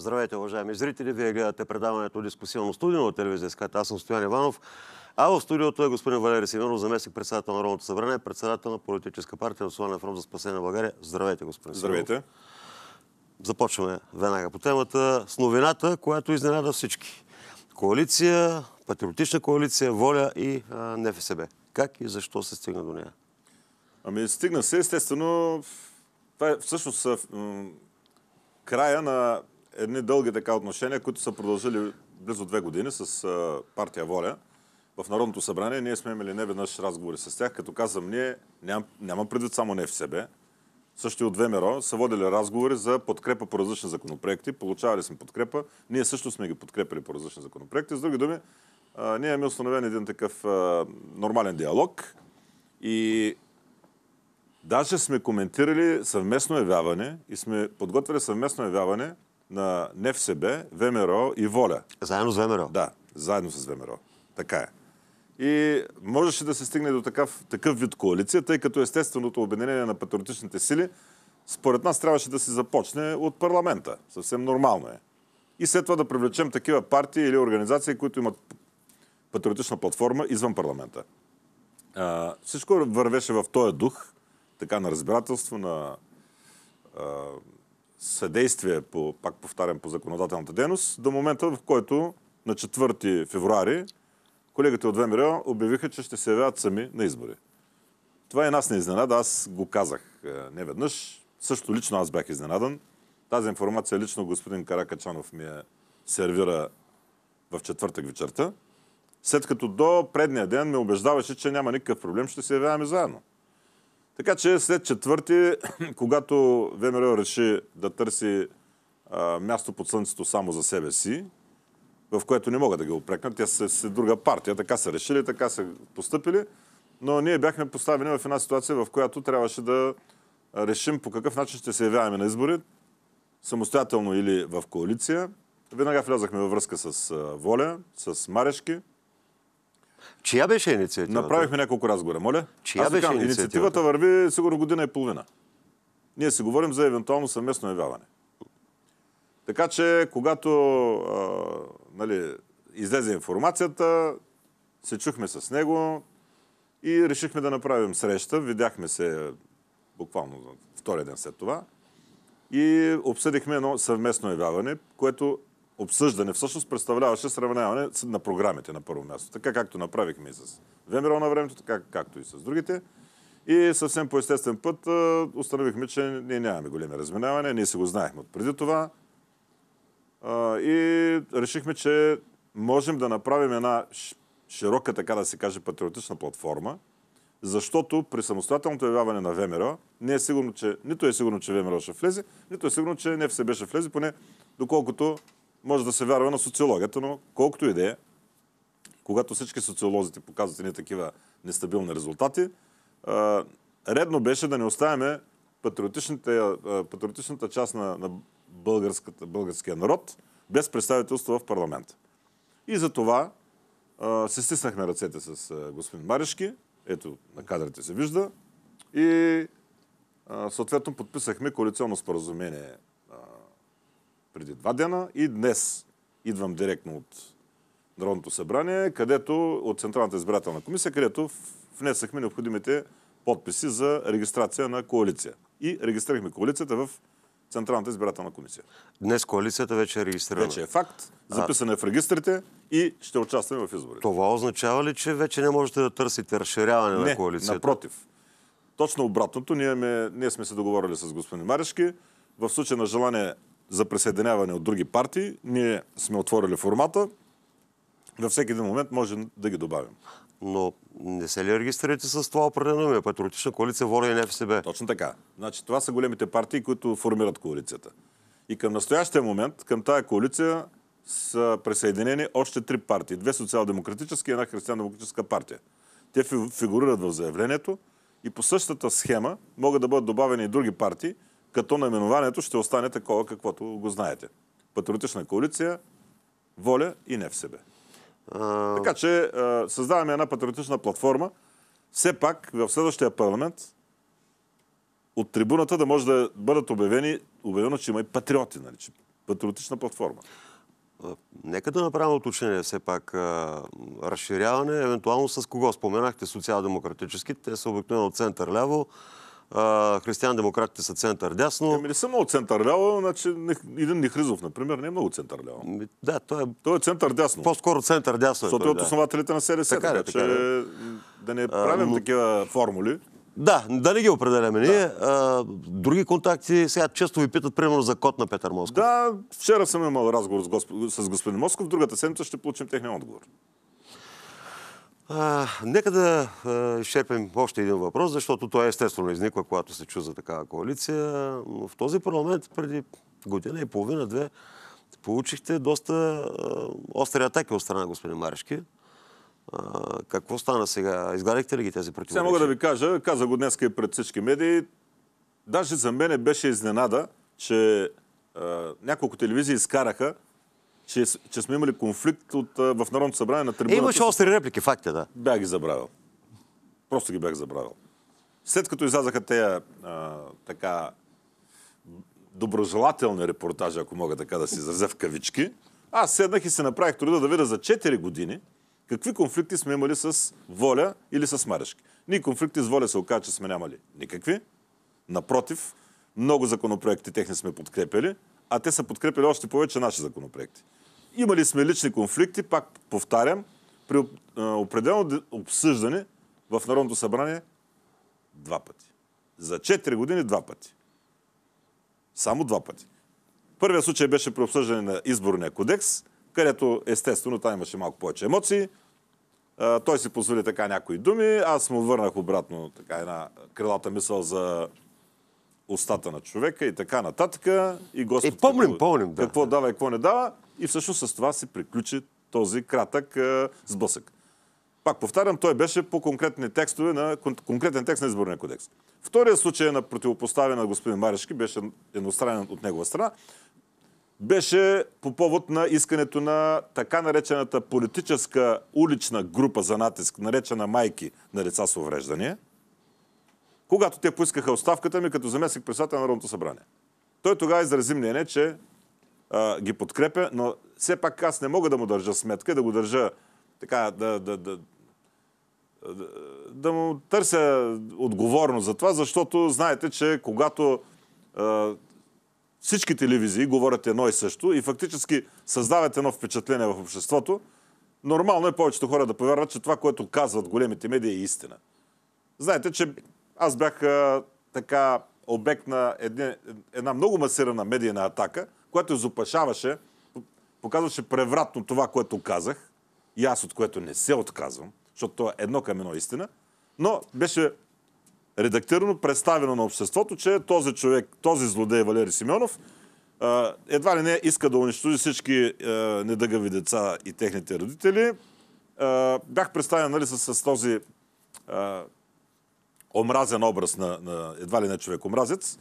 Здравейте, уважаеми зрители! Вие гледате предаването Дискусионно студио на телевизия СКАТ. Аз съм Стоян Иванов. А в студиото е господин Валери Симеонов, заместник председател на Народното събрание, председател на политическа партия Национален фронт за спасение на България. Здравейте, господин Здравейте. Симеонов. Започваме веднага по темата с новината, която изненада всички. Коалиция, патриотична коалиция, воля и а, НФСБ. Как и защо се стигна до нея? Ами стигна се, естествено, това е всъщност края на едни дълги така отношения, които са продължили близо две години с партия Воля. В Народното събрание ние сме имали неведнъж разговори с тях. Като казвам ние, ням, няма предвид само не в себе, също и от ВМРО са водили разговори за подкрепа по различни законопроекти. Получавали сме подкрепа. Ние също сме ги подкрепили по различни законопроекти. С други думи, а, ние имаме установен един такъв а, нормален диалог и даже сме коментирали съвместно явяване и сме подготвили съвместно явяване на НФСБ, ВМРО и Воля. Заедно с ВМРО? Да, заедно с ВМРО. Така е. И можеше да се стигне до такъв, такъв вид коалиция, тъй като естественото обединение на патриотичните сили, според нас трябваше да се започне от парламента. Съвсем нормално е. И след това да привлечем такива партии или организации, които имат патриотична платформа извън парламента. А, всичко вървеше в този дух, така на разбирателство, на, а, съдействие, по, пак повтарям, по законодателната дейност, до момента, в който на 4 февруари колегите от ВМРО обявиха, че ще се явяват сами на избори. Това и е нас не изненада, аз го казах е, не веднъж. Също лично аз бях изненадан. Тази информация лично господин Каракачанов ми е сервира в четвъртък вечерта. След като до предния ден ме убеждаваше, че няма никакъв проблем, ще се явяваме заедно. Така че след четвърти, когато ВМРО реши да търси а, място под слънцето само за себе си, в което не могат да ги опрекнат, тя са, с друга партия, така са решили, така са поступили, но ние бяхме поставени в една ситуация, в която трябваше да решим по какъв начин ще се явяваме на избори, самостоятелно или в коалиция. Веднага влязахме във връзка с Воля, с Марешки, Чия беше инициативата? Направихме няколко разговора, моля. Чия Аз беше инициативата? Инициативата върви сигурно година и половина. Ние си говорим за евентуално съвместно явяване. Така че, когато а, нали, излезе информацията, се чухме с него и решихме да направим среща. Видяхме се буквално втория ден след това и обсъдихме едно съвместно явяване, което обсъждане всъщност представляваше сравняване на програмите на първо място. Така както направихме и с ВМРО на времето, така както и с другите. И съвсем по естествен път установихме, че ние нямаме големи разминавания, ние си го знаехме от преди това. И решихме, че можем да направим една широка, така да се каже, патриотична платформа, защото при самостоятелното явяване на ВМРО не е сигурно, че, нито е сигурно, че ВМРО ще влезе, нито е сигурно, че НФСБ ще влезе, поне доколкото може да се вярва на социологията, но колкото и да е, когато всички социолозите показват ни такива нестабилни резултати, редно беше да не оставяме патриотичната част на, на българския народ без представителство в парламента. И за това се стиснахме ръцете с господин Маришки, ето на кадрите се вижда, и съответно подписахме коалиционно споразумение преди два дена и днес идвам директно от Народното събрание, където от Централната избирателна комисия, където внесахме необходимите подписи за регистрация на коалиция. И регистрирахме коалицията в Централната избирателна комисия. Днес коалицията вече е регистрирана. Вече е факт, записана е в регистрите и ще участваме в изборите. Това означава ли, че вече не можете да търсите разширяване не, на коалицията? напротив. Точно обратното. Ние, ме, ние сме се договорили с господин Марешки. В случай на желание за присъединяване от други партии. Ние сме отворили формата. Във всеки един момент може да ги добавим. Но не се ли регистрирате с това определение? Патриотична коалиция Воля и НФСБ. Точно така. Значи това са големите партии, които формират коалицията. И към настоящия момент, към тая коалиция са присъединени още три партии. Две социал-демократически и една християн-демократическа партия. Те фигурират в заявлението и по същата схема могат да бъдат добавени и други партии – като наименованието ще остане такова, каквото го знаете. Патриотична коалиция, воля и не в себе. А... Така че а, създаваме една патриотична платформа. Все пак в следващия парламент от трибуната да може да бъдат обявени, обявено, че има и патриоти, нали, че патриотична платформа. Нека да направим уточнение все пак. Разширяване, евентуално с кого споменахте социал-демократически, те са обикновено от център-ляво християн-демократите са център-дясно. Ами не са много център-ляво, значи един Нихризов, например, не е много център-ляво. Ами, да, той е... Той е център-дясно. По-скоро център-дясно е Защото е от основателите да. на СДС, така, така, е. че да, да не правим а, такива формули. Да, да не ги определяме ние. А, други контакти, сега често ви питат, примерно, за код на Петър Москов. Да, вчера съм имал разговор с, с господин Москов, другата седмица ще получим техния отговор. А, нека да изчерпим още един въпрос, защото той естествено изниква, когато се чу за такава коалиция. Но в този парламент преди година и половина-две получихте доста а, остри атаки от страна господин Марешки. А, какво стана сега? Изгладихте ли ги тези противоречия? Сега мога да ви кажа, каза го днес и пред всички медии. Даже за мене беше изненада, че а, няколко телевизии изкараха че, че сме имали конфликт от, в Народното събрание на трибуната. имаше остри реплики, факт е, да. Бях ги забравил. Просто ги бях забравил. След като излязаха тези така доброжелателни репортажи, ако мога така да си изразя в кавички, аз седнах и се направих труда да видя за 4 години какви конфликти сме имали с Воля или с Марешки. Ние конфликти с Воля се оказа, че сме нямали никакви. Напротив, много законопроекти техни сме подкрепили, а те са подкрепили още повече наши законопроекти. Имали сме лични конфликти, пак повтарям, при определено обсъждане в Народното събрание два пъти. За 4 години два пъти. Само два пъти. Първият случай беше при обсъждане на изборния кодекс, където естествено там имаше малко повече емоции. Той си позволи така някои думи. Аз му върнах обратно така една крилата мисъл за устата на човека и така нататък. И е, Господ е, помним, какво, помним, да. какво дава и какво не дава. И всъщност с това се приключи този кратък сбъсък. Е, сблъсък. Пак повтарям, той беше по конкретни текстове на конкретен текст на изборния кодекс. Втория случай на противопоставяне на господин Марешки беше едностранен от негова страна. Беше по повод на искането на така наречената политическа улична група за натиск, наречена майки на деца с увреждания, когато те поискаха оставката ми като заместник председател на Народното събрание. Той тогава изрази мнение, че а, ги подкрепя, но все пак аз не мога да му държа сметка, да го държа така, да, да, да, да му търся отговорно за това, защото знаете, че когато а, всички телевизии говорят едно и също и фактически създават едно впечатление в обществото, нормално е повечето хора да повярват, че това, което казват големите медии е истина. Знаете, че аз бях а, така обект на една, една много масирана медийна атака – което изопашаваше, показваше превратно това, което казах, и аз от което не се отказвам, защото то е едно към едно истина, но беше редактирано, представено на обществото, че този човек, този злодей Валери Симеонов, едва ли не иска да унищожи всички недъгави деца и техните родители. Бях представен нали, с, с този омразен образ на, на едва ли не човек омразец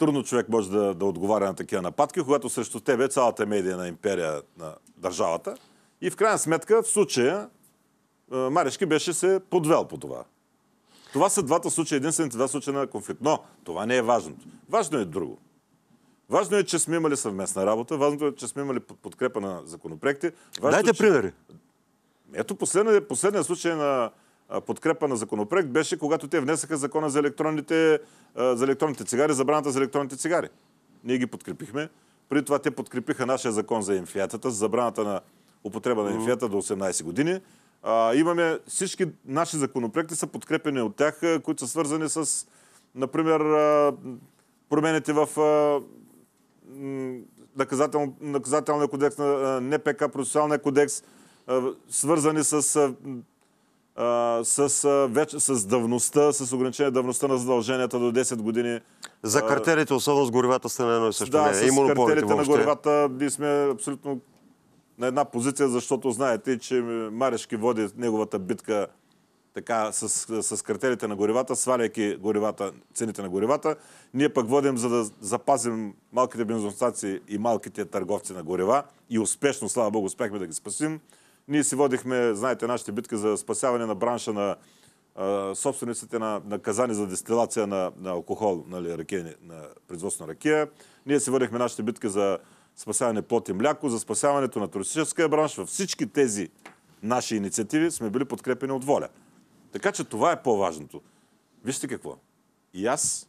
трудно човек може да, да отговаря на такива нападки, когато срещу тебе е цялата медия на империя на държавата. И в крайна сметка, в случая, Марешки беше се подвел по това. Това са двата случая, единствените два случая на конфликт. Но това не е важното. Важно е друго. Важно е, че сме имали съвместна работа, важно е, че сме имали подкрепа на законопроекти. Важно, е, Дайте че... примери. Ето последният, последният случай на подкрепа на законопроект беше, когато те внесаха закона за електронните, за електронните цигари, забраната за електронните цигари. Ние ги подкрепихме. Преди това те подкрепиха нашия закон за инфиатата, за забраната на употреба на инфията до 18 години. А, имаме всички наши законопроекти са подкрепени от тях, които са свързани с, например, промените в наказател, наказателния кодекс, на НПК, процесуалния кодекс, свързани с с, с давността, с ограничение давността на задълженията до 10 години. За картелите, особено с горивата, сте на едно и също да, мнение. Да, с картелите на горивата ние сме абсолютно на една позиция, защото знаете, че Марешки води неговата битка така, с, с картелите на горивата, сваляйки горивата, цените на горивата. Ние пък водим, за да запазим малките бензиностанции и малките търговци на горива и успешно, слава Богу, успяхме да ги спасим. Ние си водихме, знаете, нашите битки за спасяване на бранша на а, собствениците на, на казани за дестилация на, на алкохол, нали, ракия, на производство на ракия. Ние си водихме нашите битки за спасяване плод и мляко, за спасяването на туристическия бранш. Във всички тези наши инициативи сме били подкрепени от воля. Така че това е по-важното. Вижте какво. И аз,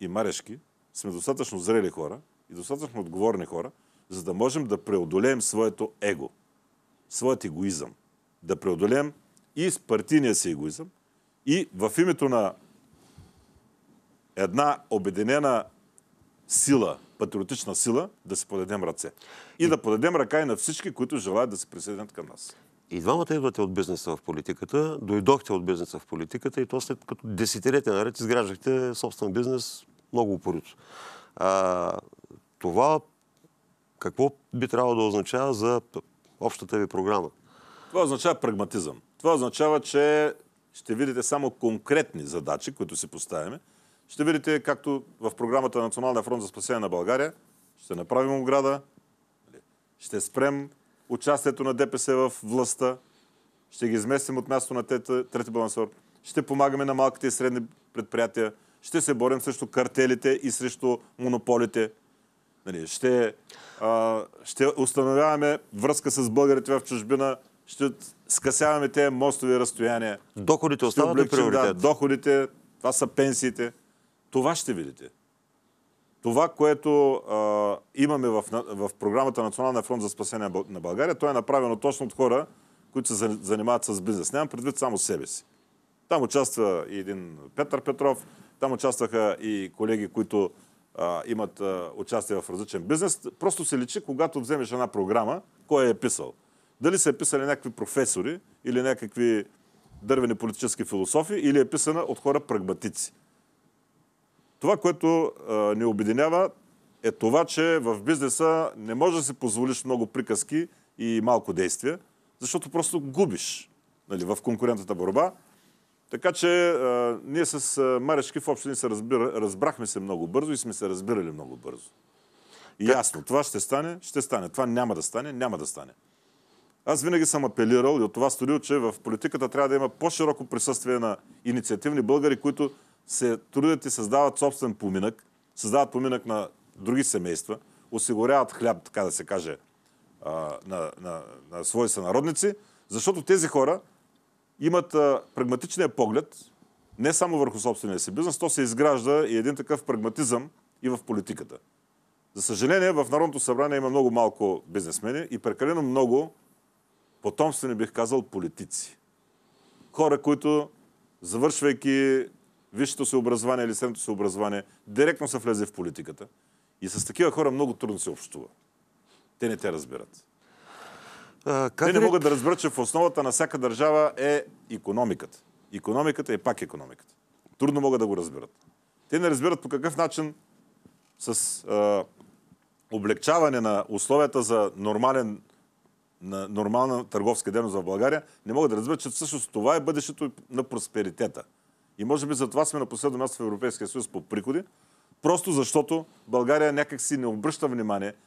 и Марешки сме достатъчно зрели хора и достатъчно отговорни хора, за да можем да преодолеем своето его своят егоизъм. Да преодолеем и с партийния си егоизъм, и в името на една обединена сила, патриотична сила, да си подадем ръце. И, и да подадем ръка и на всички, които желаят да се присъединят към нас. И двамата идвате от бизнеса в политиката, дойдохте от бизнеса в политиката и то след като десетилетия наред изграждахте собствен бизнес много упорито. това какво би трябвало да означава за общата ви програма. Това означава прагматизъм. Това означава, че ще видите само конкретни задачи, които си поставяме. Ще видите, както в програмата на Националния фронт за спасение на България, ще направим ограда, нали, ще спрем участието на ДПС в властта, ще ги изместим от място на трети балансор, ще помагаме на малките и средни предприятия, ще се борим срещу картелите и срещу монополите, Нали, ще, а, ще установяваме връзка с българите в чужбина, ще скъсяваме тези мостови разстояния. Доходите остават ли приоритет? Да, доходите, това са пенсиите. Това ще видите. Това, което а, имаме в, в програмата Националния фронт за спасение на България, то е направено точно от хора, които се занимават с бизнес. Нямам предвид само себе си. Там участва и един Петър Петров, там участваха и колеги, които а, имат а, участие в различен бизнес. Просто се личи, когато вземеш една програма, кой е, писал. Дали са е писали някакви професори или някакви дървени политически философи, или е писана от хора прагматици. Това, което а, ни обединява, е това, че в бизнеса не може да си позволиш много приказки и малко действия, защото просто губиш нали, в конкурентната борба. Така че а, ние с Марешки в общини се разбира, разбрахме се много бързо и сме се разбирали много бързо. И как? ясно, това ще стане, ще стане. Това няма да стане, няма да стане. Аз винаги съм апелирал и от това студио, че в политиката трябва да има по-широко присъствие на инициативни българи, които се трудят и създават собствен поминък, създават поминък на други семейства, осигуряват хляб, така да се каже, на, на, на свои сънародници, защото тези хора имат а, прагматичния поглед не само върху собствения си бизнес, то се изгражда и един такъв прагматизъм и в политиката. За съжаление, в Народното събрание има много малко бизнесмени и прекалено много потомствени, бих казал, политици. Хора, които, завършвайки висшето си образование или средното си образование, директно са влезли в политиката. И с такива хора много трудно се общува. Те не те разбират. Те не могат да разберат, че в основата на всяка държава е економиката. Економиката е пак економиката. Трудно могат да го разберат. Те не разбират по какъв начин с а, облегчаване на условията за нормален, на нормална търговска дейност в България, не могат да разберат, че всъщност това е бъдещето на просперитета. И може би за това сме на последно място в Европейския съюз по приходи, просто защото България някакси не обръща внимание –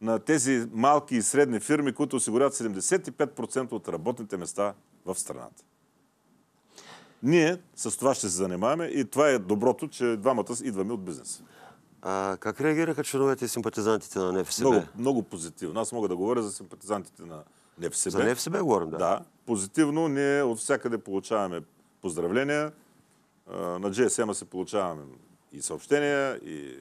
на тези малки и средни фирми, които осигуряват 75% от работните места в страната. Ние с това ще се занимаваме и това е доброто, че двамата идваме от бизнеса. А как реагираха членовете и симпатизантите на НФСБ? Много, много позитивно. Аз мога да говоря за симпатизантите на НФСБ. За НФСБ говорим, да. Да. Позитивно ние от всякъде получаваме поздравления. На GSM-а се получаваме и съобщения, и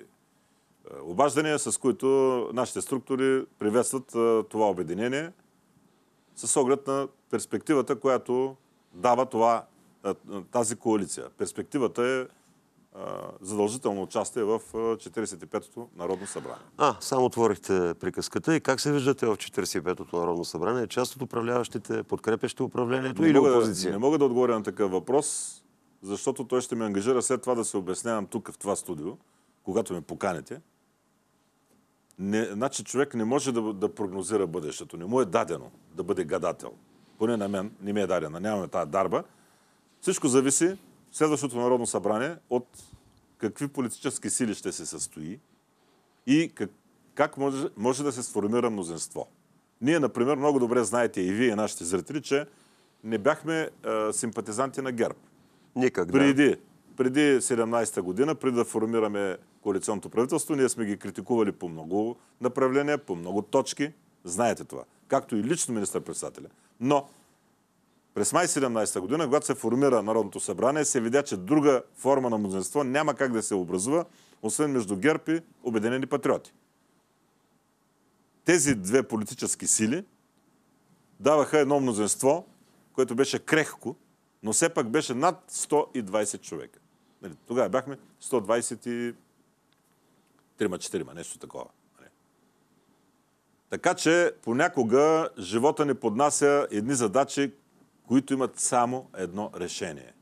е, обаждания, с които нашите структури приветстват е, това обединение с оглед на перспективата, която дава това, е, тази коалиция. Перспективата е задължително участие в 45-то Народно събрание. А, само отворихте приказката и как се виждате в 45-то Народно събрание? Част от управляващите, подкрепящи управлението не или мога, опозиция? Не мога да отговоря на такъв въпрос, защото той ще ме ангажира след това да се обяснявам тук в това студио, когато ме поканете. Не, значи човек не може да, да прогнозира бъдещето. Не му е дадено да бъде гадател. Поне на мен не ми е дадено, Нямаме тази дарба. Всичко зависи следващото Народно събрание от какви политически сили ще се състои и как, как може, може да се сформира мнозинство. Ние, например, много добре знаете и вие, нашите зрители, че не бяхме а, е, симпатизанти на ГЕРБ. Никак, преди, Преди 17-та година, преди да формираме коалиционното правителство. Ние сме ги критикували по много направления, по много точки. Знаете това. Както и лично министър-председателя. Но през май 17 година, когато се формира Народното събрание, се видя, че друга форма на мнозинство няма как да се образува, освен между герпи, и Обединени патриоти. Тези две политически сили даваха едно мнозинство, което беше крехко, но все пак беше над 120 човека. Нали, тогава бяхме трима-четирима, нещо такова. Нали. Така че понякога живота ни поднася едни задачи, които имат само едно решение.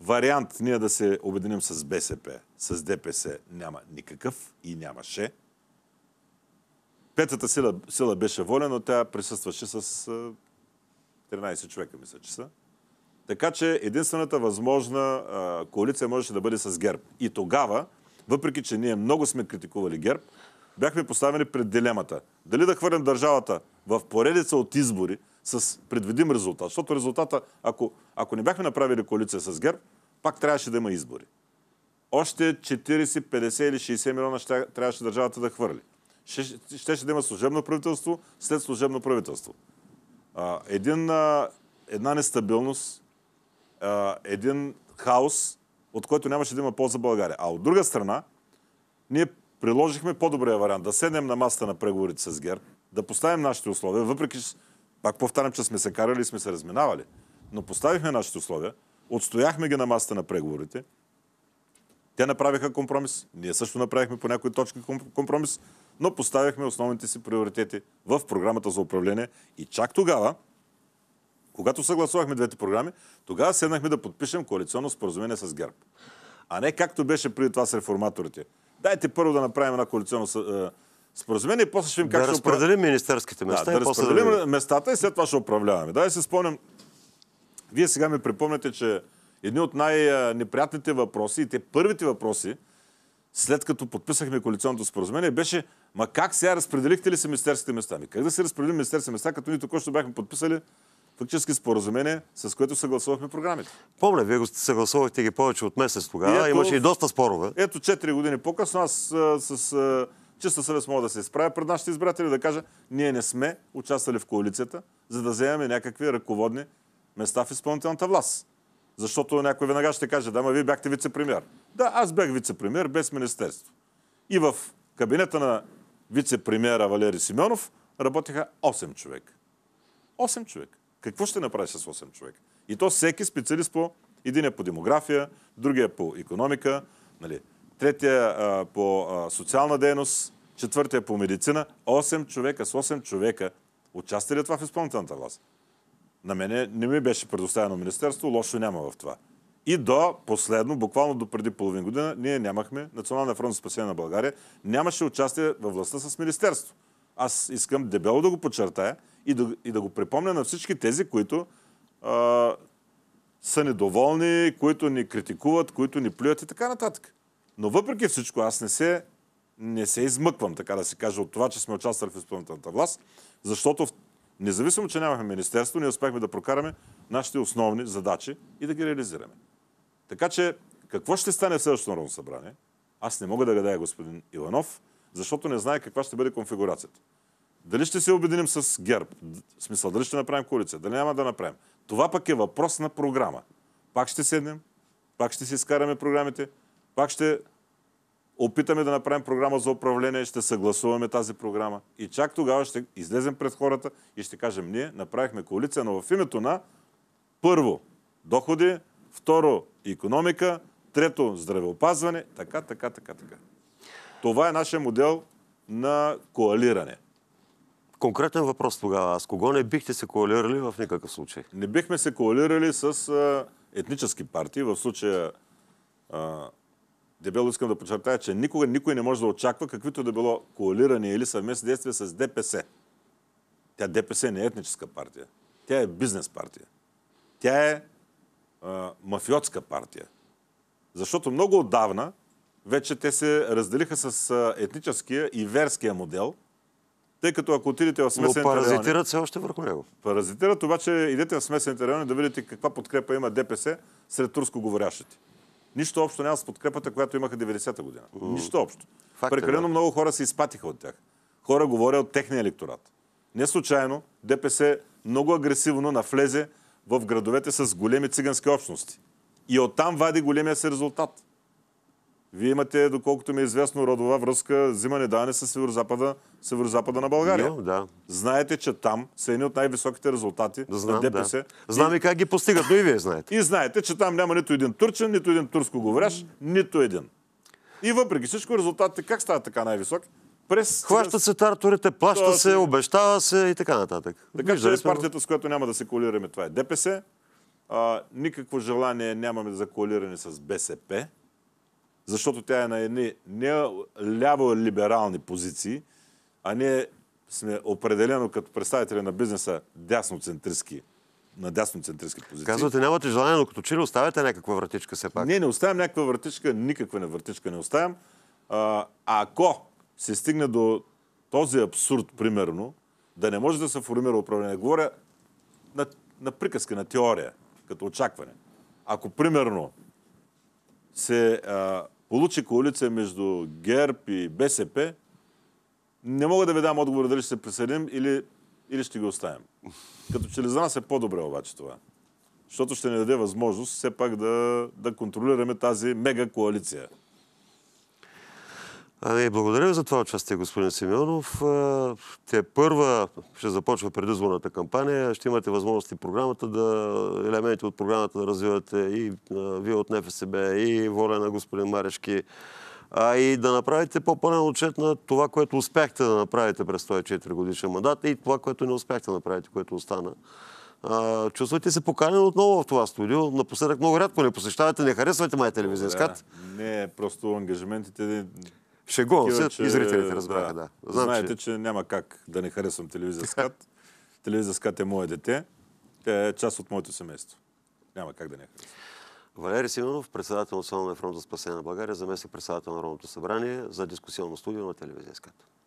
Вариант ние да се обединим с БСП, с ДПС няма никакъв и нямаше. Петата сила, сила беше воля, но тя присъстваше с 13 човека, мисля, че са. Така че единствената възможна коалиция можеше да бъде с ГЕРБ. И тогава въпреки че ние много сме критикували ГЕРБ, бяхме поставени пред дилемата. Дали да хвърлим държавата в поредица от избори с предвидим резултат. Защото резултата, ако, ако не бяхме направили коалиция с ГЕРБ, пак трябваше да има избори. Още 40, 50 или 60 милиона ще, трябваше държавата да хвърли. Щеше ще, ще да има служебно правителство след служебно правителство. А, един, а, една нестабилност, а, един хаос, от който нямаше да има полза България. А от друга страна, ние приложихме по-добрия вариант. Да седнем на масата на преговорите с ГЕР, да поставим нашите условия, въпреки че, пак повтарям, че сме се карали и сме се разминавали, но поставихме нашите условия, отстояхме ги на масата на преговорите, те направиха компромис, ние също направихме по някои точки компромис, но поставихме основните си приоритети в програмата за управление и чак тогава когато съгласувахме двете програми, тогава седнахме да подпишем коалиционно споразумение с ГЕРБ. А не както беше преди това с реформаторите. Дайте първо да направим една коалиционно е, споразумение и после ще им как да ще разпределим управ... министерските места. Да, да разпределим да... местата и след това ще управляваме. Да, се спомням. Вие сега ми припомняте, че едни от най-неприятните въпроси и те първите въпроси, след като подписахме коалиционното споразумение, беше ма как сега разпределихте ли се министерските места? как да се разпределим министерските места, като ние току-що бяхме подписали фактически споразумение, с което съгласувахме програмите. Помня, вие го съгласувахте ги повече от месец тогава. Имаше и доста спорове. Ето 4 години по-късно аз с чиста съвест мога да се изправя пред нашите избиратели да кажа, ние не сме участвали в коалицията, за да вземем някакви ръководни места в изпълнителната власт. Защото някой веднага ще каже, да, ма вие бяхте вице-премьер. Да, аз бях вице-премьер без министерство. И в кабинета на вице-премьера Валери Симеонов работеха 8 човек. 8 човек. Какво ще направиш с 8 човека? И то всеки специалист по един е по демография, другия е по економика, нали, третия а, по а, социална дейност, четвъртия е по медицина. 8 човека с 8 човека участва ли това в изпълнителната власт? На мене не ми беше предоставено министерство, лошо няма в това. И до последно, буквално до преди половин година, ние нямахме Националния фронт за спасение на България, нямаше участие във властта с министерство. Аз искам дебело да го подчертая и да, и да го припомня на всички тези, които а, са недоволни, които ни критикуват, които ни плюят и така нататък. Но въпреки всичко, аз не се, не се измъквам, така да се каже, от това, че сме участвали в изпълнителната власт, защото независимо, че нямахме министерство, ние успяхме да прокараме нашите основни задачи и да ги реализираме. Така че, какво ще стане в следващото Народно събрание? Аз не мога да гадая, господин Иванов, защото не знае каква ще бъде конфигурацията. Дали ще се обединим с ГЕРБ? В смисъл, дали ще направим коалиция? Дали няма да направим? Това пък е въпрос на програма. Пак ще седнем, пак ще си изкараме програмите, пак ще опитаме да направим програма за управление, ще съгласуваме тази програма и чак тогава ще излезем пред хората и ще кажем, ние направихме коалиция, но в името на първо доходи, второ економика, трето здравеопазване, така, така, така, така. Това е нашия модел на коалиране. Конкретен въпрос тогава. С кого не бихте се коалирали в никакъв случай? Не бихме се коалирали с етнически партии. В случая дебело искам да подчертая, че никога никой не може да очаква каквито да било коалиране или съвместни действия с ДПС. Тя ДПС не е етническа партия. Тя е бизнес партия. Тя е а, мафиотска партия. Защото много отдавна вече те се разделиха с етническия и верския модел, тъй като ако отидете в смесените райони... Но паразитират райони, се още върху него. Паразитират, обаче идете в смесените райони да видите каква подкрепа има ДПС сред говорящите. Нищо общо няма с подкрепата, която имаха 90-та година. Mm. Нищо общо. Факт е, Прекалено много хора се изпатиха от тях. Хора говоря от техния електорат. Не случайно ДПС много агресивно навлезе в градовете с големи цигански общности. И оттам вади големия си резултат. Вие имате, доколкото ми е известно, родова връзка, взимане дане с северо-запада, северо-запада на България. да. Знаете, че там са едни от най-високите резултати да, знам, на ДПС. Да. Знам и как ги постигат, но и вие знаете. И знаете, че там няма нито един турчен, нито един турско говоряш, нито един. И въпреки всичко резултатите как стават така най-високи? През... се тарторите, плаща се, обещава се и така нататък. Така че е с партията, с която няма да се коалираме, това е ДПС. А, никакво желание нямаме за коалиране с БСП защото тя е на едни не ляво-либерални позиции, а ние сме определено като представители на бизнеса дясноцентристски на дясноцентристски позиции. Казвате, нямате желание, но като че ли оставяте някаква вратичка все пак? Не, не оставям някаква вратичка, никаква не вратичка не оставям. А, ако се стигне до този абсурд, примерно, да не може да се формира управление, говоря на, на приказка, на теория, като очакване. Ако, примерно, се а, получи коалиция между ГЕРБ и БСП, не мога да ви дам отговор дали ще се присъединим или, или ще ги оставим. Като че ли за нас е по-добре обаче това. Защото ще ни даде възможност все пак да, да контролираме тази мега коалиция. Ами, благодаря ви за това участие, господин Симеонов. Те първа ще започва предизборната кампания. Ще имате възможности програмата да, елементи от програмата да развивате и вие от НФСБ, и воля на господин Марешки, а и да направите по-пълен отчет на това, което успяхте да направите през този 4 годишен мандат и това, което не успяхте да направите, което остана. А, чувствате се поканен отново в това студио. Напоследък много рядко не посещавате, не харесвате май телевизия. Да, не, просто ангажиментите Шегувам се, че... и зрителите разбраха, да. да. Знам, Знаете, че... че няма как да не харесвам телевизия Скат. телевизия Скат е мое дете. Тя е част от моето семейство. Няма как да не харесвам. Валери Симонов, председател на Националния фронт за спасение на България, заместник председател на Народното събрание за дискусионно студио на телевизия Скат.